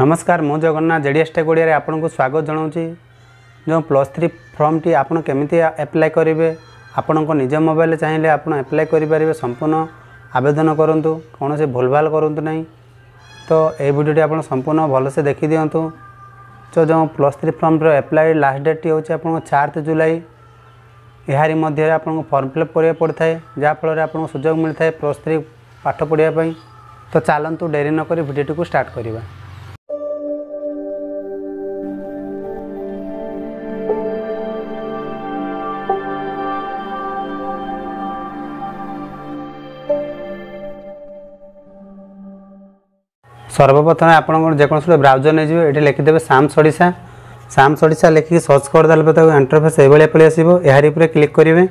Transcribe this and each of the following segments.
ନମସ୍କାର ମୁଁ Jagannath J D S tech ଓଡ଼ିଆରେ ଆପଣଙ୍କୁ ସ୍ୱାଗତ ଜଣାଉଛି ଯେଉଁ ପ୍ଲସ୍ ଥ୍ରୀ ଫର୍ମଟି ଆପଣ କେମିତି ଆପ୍ଲାଏ କରିବେ ଆପଣଙ୍କ ନିଜ ମୋବାଇଲରେ ଚାହିଁଲେ ଆପଣ ଆପ୍ଲାଏ କରିପାରିବେ ସମ୍ପୂର୍ଣ୍ଣ ଆବେଦନ କରନ୍ତୁ କୌଣସି ଭୁଲଭାଲ କରନ୍ତୁ ନାହିଁ ତ ଏଇ ଭିଡ଼ିଓଟି ଆପଣ ସମ୍ପୂର୍ଣ୍ଣ ଭଲସେ ଦେଖିଦିଅନ୍ତୁ ତ ଯେଉଁ ପ୍ଲସ୍ ଥ୍ରୀ ଫର୍ମର ଆପ୍ଲାଏ ଲାଷ୍ଟ ଡେଟ୍ଟି ହେଉଛି ଆପଣଙ୍କ ଚାରି ଜୁଲାଇ ଏହାରି ମଧ୍ୟରେ ଆପଣଙ୍କୁ ଫର୍ମ ଫିଲ୍ଅପ୍ କରିବାକୁ ପଡ଼ିଥାଏ ଯାହାଫଳରେ ଆପଣଙ୍କୁ ସୁଯୋଗ ମିଳିଥାଏ ପ୍ଲସ୍ ଥ୍ରୀ ପାଠ ପଢ଼ିବା ପାଇଁ ତ ଚାଲନ୍ତୁ ଡେରି ନକରି ଭିଡ଼ିଓଟିକୁ ଷ୍ଟାର୍ଟ କରିବା সর্বপ্রথমে আপনার যেকোন গোটে ব্রাউজর নিয়ে যাবে এটি লিখিদেবে সাম সরিষা সাম সরিষা লিখিকি সর্চ করেদেলে তাকে ইন্টরফেস এইভাবে পড়ে আসব এর উপরে ক্লিক করবে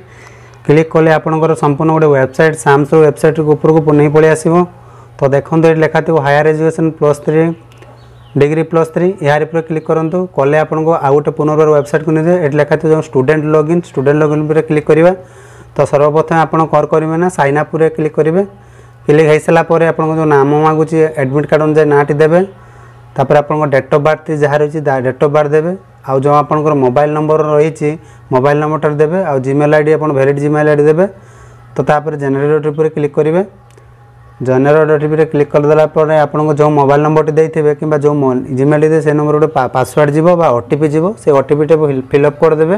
ক্লিক কলে আপনার সম্পূর্ণ গোটে ওয়েবসাইট সামস ওয়েবসাইট উপরক নিয়ে পড়ে আসব তো দেখুন এটি লেখা থাকবে higher education plus three degree plus three এর উপরে ক্লিক করতু কলে আপনার আউ গোটে পুনর্বার ওয়েবসাইটকে নিয়ে এটি লেখা থাকবে স্টুডেন্ট লগইন স্টুডেন্ট লগইন উপরে ক্লিক করা তো সর্বপ্রথমে আপনার কর করবে না সাইন আপ ক্লিক করবে ଫିଲିଂ ହୋଇସାରିଲା ପରେ ଆପଣଙ୍କ ଯେଉଁ ନାମ ମାଗୁଛି ଆଡ଼ମିଟ୍ କାର୍ଡ଼ ଅନୁଯାୟୀ ନାଁଟି ଦେବେ ତାପରେ ଆପଣଙ୍କ ଡେଟ୍ ଅଫ୍ ବାର୍ଥ ଯାହା ରହିଛି ଡେଟ୍ ଅଫ୍ ବାର୍ଥ ଦେବେ ଆଉ ଯେଉଁ ଆପଣଙ୍କର ମୋବାଇଲ୍ ନମ୍ବର ରହିଛି ମୋବାଇଲ୍ ନମ୍ବରଟା ଦେବେ ଆଉ ଜିମେଲ୍ ଆଇ ଡ଼ି ଆପଣ ଭ୍ୟାଲିଡ଼୍ ଜିମେଲ୍ ଆଇ ଡ଼ି ଦେବେ ତ ତାପରେ ଜେନେରେଟ୍ ଉପରେ କ୍ଲିକ୍ କରିବେ ଜେନେରେଟ୍ ଓଟିପିରେ କ୍ଲିକ୍ କରିଦେଲା ପରେ ଆପଣଙ୍କ ଯେଉଁ ମୋବାଇଲ୍ ନମ୍ବରଟି ଦେଇଥିବେ କିମ୍ବା ଯେଉଁ ଜିମେଲ୍ ଦେଇଥିବେ ସେ ନମ୍ବର ଗୋଟେ ପାସୱାର୍ଡ଼ ଯିବ ବା ଓ ଟି ପି ଯିବ ସେ ଓଟିପିଟା ଫିଲ୍ଅପ୍ କରିଦେବେ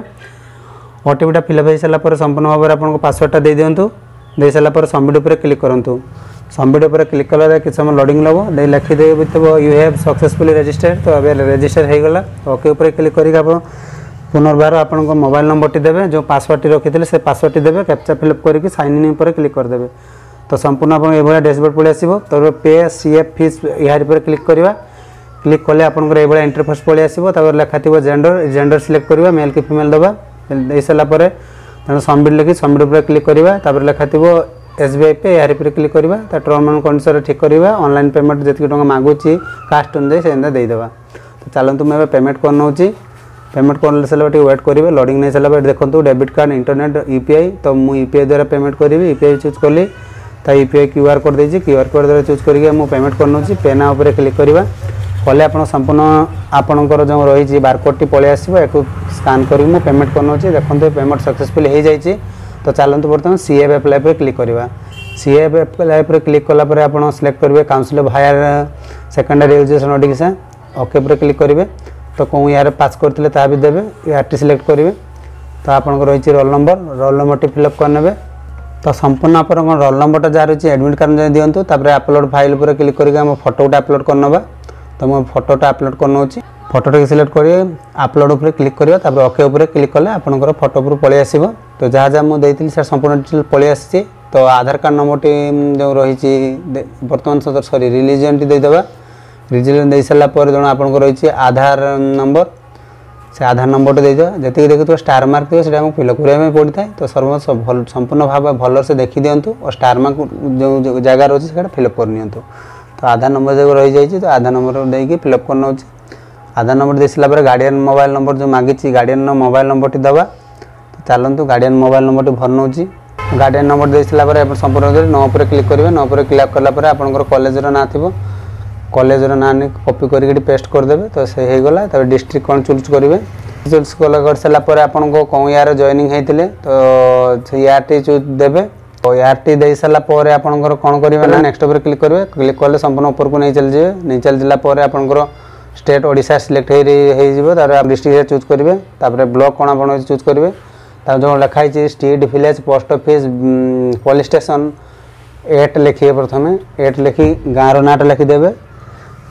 ଓଟିପିଟା ଫିଲ୍ଅପ୍ ହୋଇସାରିଲା ପରେ ସମ୍ପୂର୍ଣ୍ଣ ଭାବରେ ଆପଣଙ୍କ ପାସୱାର୍ଡ଼ଟା ଦେଇଦିଅନ୍ତୁ ଦେଇସାରିଲା ପରେ ସବମିଟ୍ ଉପରେ କ୍ଲିକ୍ କରନ୍ତୁ ସବମିଟ୍ ଉପରେ କ୍ଲିକ୍ କଲାବେଳେ କିଛି ସମୟ ଲୋଡ଼ିଂ ନେବ ଦେଇ ଲେଖି ଲେଖିଦେଇଥିବ ୟୁ ହ୍ୟାଭ୍ ସକ୍ସେସଫୁଲି ରେଜିଷ୍ଟର୍ଡ଼ ତ ଏବେ ରେଜିଷ୍ଟର୍ ହେଇଗଲା ଓକେ ଉପରେ କ୍ଲିକ୍ କରିକି ଆପଣ ପୁନର୍ବାର ଆପଣଙ୍କ ମୋବାଇଲ ନମ୍ବରଟି ଦେବେ ଯେଉଁ ପାସୱାର୍ଡ଼ଟି ରଖିଥିଲେ ସେ ପାସୱାର୍ଡ଼ଟି ଦେବେ କ୍ୟାପ୍ଚା ଫିଲ୍ଅପ୍ କରିକି ସାଇନ୍ ଇନ୍ ଉପରେ କ୍ଲିକ୍ କରିଦେବେ ତ ସମ୍ପୂର୍ଣ୍ଣ ଆପଣଙ୍କ ଏଭଳିଆ ଡ୍ୟାସବୋର୍ଡ଼ ପଳେଇ ଆସିବ ତ ପେ ସି ଏଫ୍ ଫିସ୍ ଏହାରି ଉପରେ କ୍ଲିକ୍ କରିବା କ୍ଲିକ୍ କଲେ ଆପଣଙ୍କର ଏଭଳିଆ ଇଣ୍ଟରଫେସ୍ ପଳେଇ ଆସିବ ତାପରେ ଲେଖାଥିବ ଜେଣ୍ଡର ଜେଣ୍ଡର ସିଲେକ୍ଟ କରିବା ମେଲ୍ କି ଫିମେଲ୍ ଦେବା ଦେଇସାରିଲା ପରେ ତେଣୁ ସବମିଟ୍ ଲେଖି ସବମିଟ୍ ଉପରେ କ୍ଲିକ୍ କରିବା ତାପରେ ଲେଖାଥିବ এস বি আই পে এর উপরে ক্লিক করা তা টর্ম অ্যান্ড কন্ডিশন ঠিক করা অনলাইন পেমেন্ট যেত টাকা মাগুছি কাস্ট অনুযায়ী সেটা দিয়েদেবা তো চালু মু এবার পেমেন্ট করে নেছি পেমেন্ট করে সারা টিকি ওয়েট করবে লোডিং নিয়ে সারা পরে দেখুন ডেবিট কার্ড ইন্টরনেট ইউপিআই তো মু ইউপিআই দ্বারা পেমেন্ট করবি ইউপিআই চুজ কলি তা ইউপিআই কিউআর কোড দিয়েছি কিউআর কোড দ্বারা চুজ করি মু পেমেন্ট করে নেছি পেনা উপরে ক্লিক করা কলে আপনার সম্পূর্ণ আপনার যে রয়েছে বারকোডটি পড়ে আসব একটু স্কান করি মু পেমেন্ট করছি দেখুন পেমেন্ট সকসেসফুল হয়ে যাই তো চালু বর্তমানে সি এফ এপ্লাইপরে ক্লিক করা সি এফ এপ্লাইপরে ক্লিক কলাপরে আপনার সিলেক্ট করবে council of higher secondary education Odisha ওকেপরে ক্লিক করবে তো কেউ ইয়ার পাস করলে তা বি দেবে ইয়ারটি সিলেক্ট করবে তো আপনার রয়েছে রোল নম্বর রোল নম্বরটি ফিল আপ করে নেবে তো সম্পূর্ণ আপনার রোল নম্বরটা যা রয়েছে এডমিট কার্ড দিয়ে দিও তাপরে আপলোড ফাইল উপরে ক্লিক করি আমার ফটোটা আপলোড করে নেবা তো ମୁଁ ଫଟୋଟା ଅପଲୋଡ଼୍ କରିନେଉଛି ଫଟୋଟିକୁ ସିଲେକ୍ଟ କରିବେ ଅପଲୋଡ଼ ଉପରେ କ୍ଲିକ୍ କରିବେ ତାପରେ ଓକେ ଉପରେ କ୍ଲିକ୍ କଲେ ଆପଣଙ୍କର ଫଟୋ ଉପରୁ ପଳେଇ ଆସିବ ତ ଯାହା ଯାହା ମୁଁ ଦେଇଥିଲି ସେଟା ସମ୍ପୂର୍ଣ୍ଣ ଡିଟେଲ୍ ପଳେଇ ଆସିଛି ତ ଆଧାର କାର୍ଡ଼ ନମ୍ବରଟି ଯେଉଁ ରହିଛି ବର୍ତ୍ତମାନ ସରି ରିଲିଜିଅନ୍ଟି ଦେଇଦେବା ରିଲିଜିଅନ୍ ଦେଇସାରିଲା ପରେ ଜଣ ଆପଣଙ୍କର ରହିଛି ଆଧାର ନମ୍ବର ସେ ଆଧାର ନମ୍ବରଟି ଦେଇଦେବା ଯେତିକି ଦେଖୁଥିବ ଷ୍ଟାର ମାର୍କ ଥିବ ସେଇଟା ଆମକୁ ଫିଲ୍ଅପ୍ କରିବା ପାଇଁ ପଡ଼ିଥାଏ ତ ସର୍ବ ସମ୍ପୂର୍ଣ୍ଣ ଭାବେ ଭଲସେ ଦେଖିଦିଅନ୍ତୁ ଓ ଷ୍ଟାର ମାର୍କ ଯେଉଁ ଜାଗା ରହୁଛି ସେଇଟା ଫିଲ୍ଅପ୍ କରିନିଅନ୍ତୁ তো ଆଧାର ନମ୍ବର ଯେଉଁ ରହିଯାଇଛି ତ ଆଧାର ନମ୍ବର ଦେଇକି ଫିଲ୍ଅପ୍ କରିନେଉଛି ଆଧାର ନମ୍ବର ଦେଇସାରିଲା ପରେ ଗାର୍ଡ଼ିଆନ୍ ମୋବାଇଲ୍ ନମ୍ବର ଯେଉଁ ମାଗିଛି ଗାର୍ଡ଼ିଆନ୍ର ମୋବାଇଲ୍ ନମ୍ବରଟି ଦେବା ତ ଚାଲନ୍ତୁ ଗାର୍ଡ଼ିଆନ୍ ମୋବାଇଲ୍ ନମ୍ବରଟି ଭରିନେଉଛି ଗାର୍ଡ଼ିଆନ୍ ନମ୍ବର ଦେଇସାରିଲା ପରେ ଆପଣ ସମ୍ପୂର୍ଣ୍ଣ ନଅ ଉପରେ କ୍ଲିକ୍ କରିବେ ନଅ ଉପରେ କ୍ଲିକ୍ କଲା ପରେ ଆପଣଙ୍କର କଲେଜର ନାଁ ଥିବ କଲେଜର ନାଁ ନେଇ କପି କରିକି ଏଠି ପେଷ୍ଟ କରିଦେବେ ତ ସେ ହେଇଗଲା ତା'ପରେ ଡିଷ୍ଟ୍ରିକ୍ଟ କ'ଣ ଚୁଜ୍ କରିବେ ଚୁଜ୍ କରିସାରିଲା ପରେ ଆପଣଙ୍କ କେଉଁ ଇୟର ଜଏନିଂ ହେଇଥିଲେ ତ ସେ ଇୟରଟି ଚୁଜ୍ ଦେବେ तो एयर टी दे सारा पर आपंकर कौन करेंगे ना नेक्स्ट उपर क्लिक करेंगे क्लिक कले संपूर्ण ऊपर को नहीं चलीजे नहीं चलीजापर आपंकर स्टेट ओडा सिलेक्ट हो डिस्ट्रिक्ट चूज करेंगे ब्लक कौन आप चूज करेंगे तार जो लिखाई street village post office police station at लिखे प्रथम एट लिखी गाँव नाँटा लिखिदेवे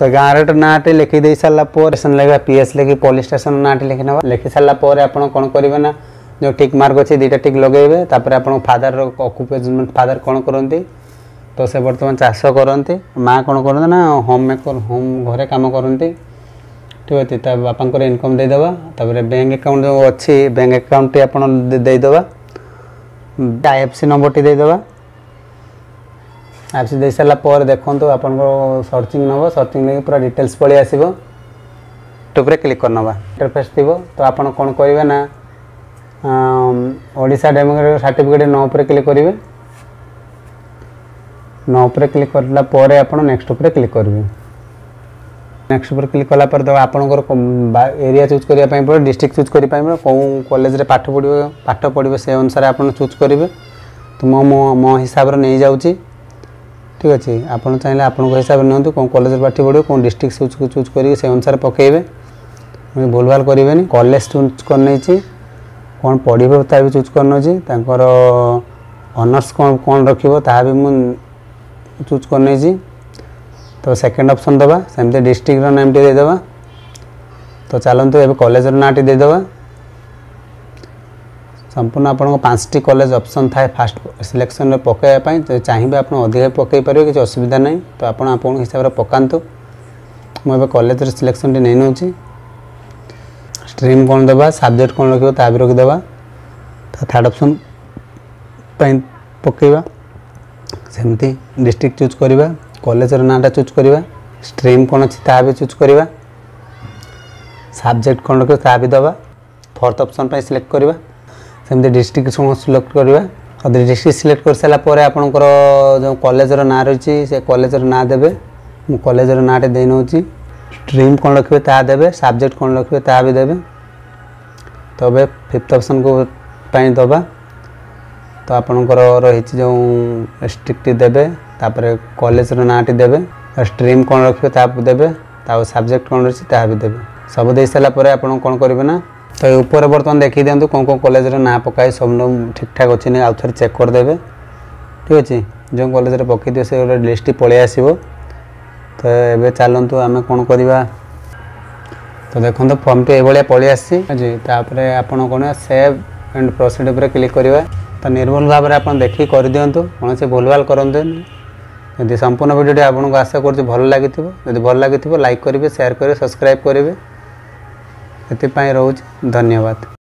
तो गाँव नाँटे लिखिदे सारापर स्टेसन लगे पी एस लिखी पुलिस स्टेसन नाँटे लिखने लिखि सारापर आप कौन करेंगे ना जो टिक मार्क अच्छे दुटा टिक लगे तापर आप फादर अकुपेसन फादर कौन करती तो से बर्तमान चाष करती माँ कौन करते ना होम मेकर होम घरे कम करती ঠিক আছে তা বাপাঙ্কর ইনকম দেইদেবা তাপরে ব্যাঙ্ক আকাউন্ট যে অছি ব্যাঙ্ক আকাউন্টটি আপনার দেইদেবা আইএফসি নম্বরটি দেইদেবা আইএফসি দেই সারা পরে দেখন্তু আপনার সর্চিং নব সর্চিং নেই পুরা ডিটেলস পড়ে আসব টুপরে ক্লিক করে নেবা ইন্টারফেস থিব তো আপনার কোণ করবে না ଓଡ଼ିଶା ଡେମୋଗ୍ରାଫି ସାର୍ଟିଫିକେଟ୍ ନଅ ଉପରେ କ୍ଲିକ୍ କରିବେ ନଅ ଉପରେ କ୍ଲିକ୍ କରିଲା ପରେ ଆପଣ ନେକ୍ସଟ ଉପରେ କ୍ଲିକ୍ କରିବେ ନେକ୍ସଟ ଉପରେ କ୍ଲିକ୍ କଲା ପରେ ତ ଆପଣଙ୍କର ଏରିଆ ଚୁଜ୍ କରିବା ପାଇଁ ପଡ଼ିବ ଡିଷ୍ଟ୍ରିକ୍ଟ ଚୁଜ୍ କରିବା ପାଇଁ ପଡ଼ିବ କେଉଁ କଲେଜରେ ପାଠ ପଢ଼ିବେ ପାଠ ପଢ଼ିବେ ସେ ଅନୁସାରେ ଆପଣ ଚୁଜ୍ କରିବେ ତ ମୁଁ ମୋ ମୋ ହିସାବରେ ନେଇଯାଉଛି ଠିକ୍ ଅଛି ଆପଣ ଚାହିଁଲେ ଆପଣଙ୍କ ହିସାବରେ ନିଅନ୍ତୁ କେଉଁ କଲେଜରେ ପାଠ ପଢ଼ିବେ କେଉଁ ଡିଷ୍ଟ୍ରିକ୍ଟ ଚୁଜ୍ ଚୁଜ୍ କରିକି ସେ ଅନୁସାରେ ପକାଇବେ ଭୁଲ ଭାଲ କରିବେନି କଲେଜ ଚୁଜ୍ କରିନେଇଛି कौन पढ़े भी चूज कर अनर्स कौन कौन रखा भी मुझे चूज कर तो सेकेंड अप्सन दवा सेमती डिस्ट्रिक्टर नाम टे देदे तो चलतु ए कलेजर ना टी देदे संपूर्ण आप पांच टी कलेज अप्सन थाए फास्ट सिलेक्शन में पकड़ापी चाहिए आप अधिक पकई पारे किसी असुविधा ना तो आप हिसाब से पकातु मुझे कलेज सिलेक्शन टी नहीं नौ স্ট্রিম କ'ଣ ଦେବା ସବଜେକ୍ଟ କ'ଣ ରଖିବ ତା ବି ରଖିଦେବା ତା ଥାର୍ଡ଼ ଅପସନ୍ ପାଇଁ ପକାଇବା ସେମିତି ଡିଷ୍ଟ୍ରିକ୍ଟ ଚୁଜ୍ କରିବା କଲେଜର ନାଁଟା ଚୁଜ୍ କରିବା ଷ୍ଟ୍ରିମ୍ କ'ଣ ଅଛି ତାହା ବି ଚୁଜ୍ କରିବା ସବଜେକ୍ଟ କ'ଣ ରଖିବ ତାହା ବି ଦେବା ଫୋର୍ଥ ଅପସନ୍ ପାଇଁ ସିଲେକ୍ଟ କରିବା ସେମିତି ଡିଷ୍ଟ୍ରିକ୍ଟ କ'ଣ ସିଲେକ୍ଟ କରିବା ଆଉ ଡିଷ୍ଟ୍ରିକ୍ଟ ସିଲେକ୍ଟ କରିସାରିଲା ପରେ ଆପଣଙ୍କର ଯେଉଁ କଲେଜର ନାଁ ରହିଛି ସେ କଲେଜର ନାଁ ଦେବେ ମୁଁ କଲେଜର ନାଁଟେ ଦେଇ ନେଉଛି ड्रीम कौन रखे ता देवे सब्जेक्ट कौन रखे ता भी देवे तो ये फिफ्थ ऑप्शन को पाई दबा तो आपणकर रही जो डिस्ट्रिक्ट देवे तापर कॉलेज नाँटी देवे स्ट्रीम कौन रखे ता देवे ता सब्जेक्ट कौन रही ता भी देवे सब दे सारापर आप कौन करेंगे ना তো এই উপরে বর্তমান দেখিয়ে দিও কোন কোন কলেজের না পকাই সব ঠিকঠাক অনেক আউথরে চেক করেদেবে ঠিক আছে যে কলেজের পকাই দিও সে গোটে লিষ্টটি পলাই আসবে ତ ଏବେ ଚାଲନ୍ତୁ ଆମେ କ'ଣ କରିବା ତ ଦେଖନ୍ତୁ ଫର୍ମଟି ଏଇଭଳିଆ ପଳେଇ ଆସିଛି ଆଜି ତାପରେ ଆପଣ କ'ଣ ସେଭ୍ ଆଣ୍ଡ ପ୍ରୋସିଡ଼ ଉପରେ କ୍ଲିକ୍ କରିବା ତ ନିର୍ଭୁଲ ଭାବରେ ଆପଣ ଦେଖିକି କରିଦିଅନ୍ତୁ କୌଣସି ଭୁଲଭାଲ କରନ୍ତୁନି ଯଦି ସମ୍ପୂର୍ଣ୍ଣ ଭିଡ଼ିଓଟି ଆପଣଙ୍କୁ ଆଶା କରୁଛି ଭଲ ଲାଗିଥିବ ଯଦି ଭଲ ଲାଗିଥିବ ଲାଇକ୍ କରିବେ ସେୟାର କରିବେ ସବସ୍କ୍ରାଇବ୍ କରିବେ ଏଥିପାଇଁ ରହୁଛି ଧନ୍ୟବାଦ